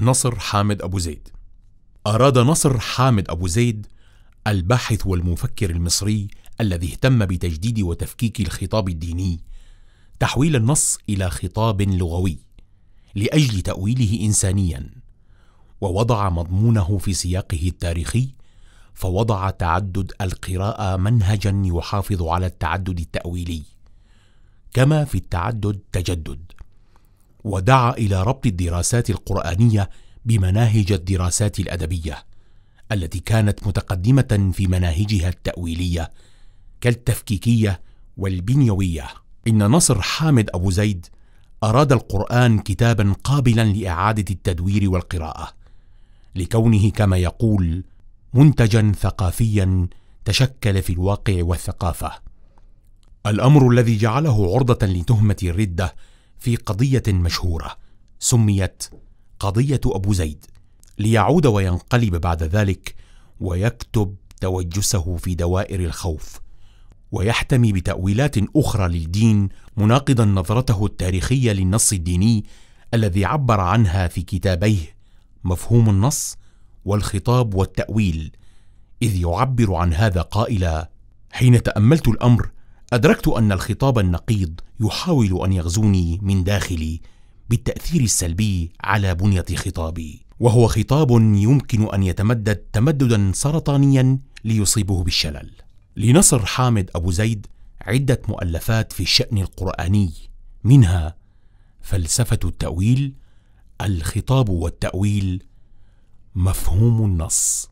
نصر حامد أبو زيد أراد نصر حامد أبو زيد الباحث والمفكر المصري الذي اهتم بتجديد وتفكيك الخطاب الديني تحويل النص إلى خطاب لغوي لأجل تأويله إنسانيا ووضع مضمونه في سياقه التاريخي فوضع تعدد القراءة منهجا يحافظ على التعدد التأويلي كما في التعدد تجدد ودعا الى ربط الدراسات القرانيه بمناهج الدراسات الادبيه التي كانت متقدمه في مناهجها التاويليه كالتفكيكيه والبنيويه ان نصر حامد ابو زيد اراد القران كتابا قابلا لاعاده التدوير والقراءه لكونه كما يقول منتجا ثقافيا تشكل في الواقع والثقافه الامر الذي جعله عرضه لتهمه الرده في قضية مشهورة سميت قضية أبو زيد ليعود وينقلب بعد ذلك ويكتب توجسه في دوائر الخوف ويحتمي بتأويلات أخرى للدين مناقضا نظرته التاريخية للنص الديني الذي عبر عنها في كتابيه مفهوم النص والخطاب والتأويل إذ يعبر عن هذا قائلا حين تأملت الأمر أدركت أن الخطاب النقيض يحاول أن يغزوني من داخلي بالتأثير السلبي على بنية خطابي، وهو خطاب يمكن أن يتمدد تمددا سرطانيا ليصيبه بالشلل. لنصر حامد أبو زيد عدة مؤلفات في الشأن القرآني، منها فلسفة التأويل، الخطاب والتأويل، مفهوم النص.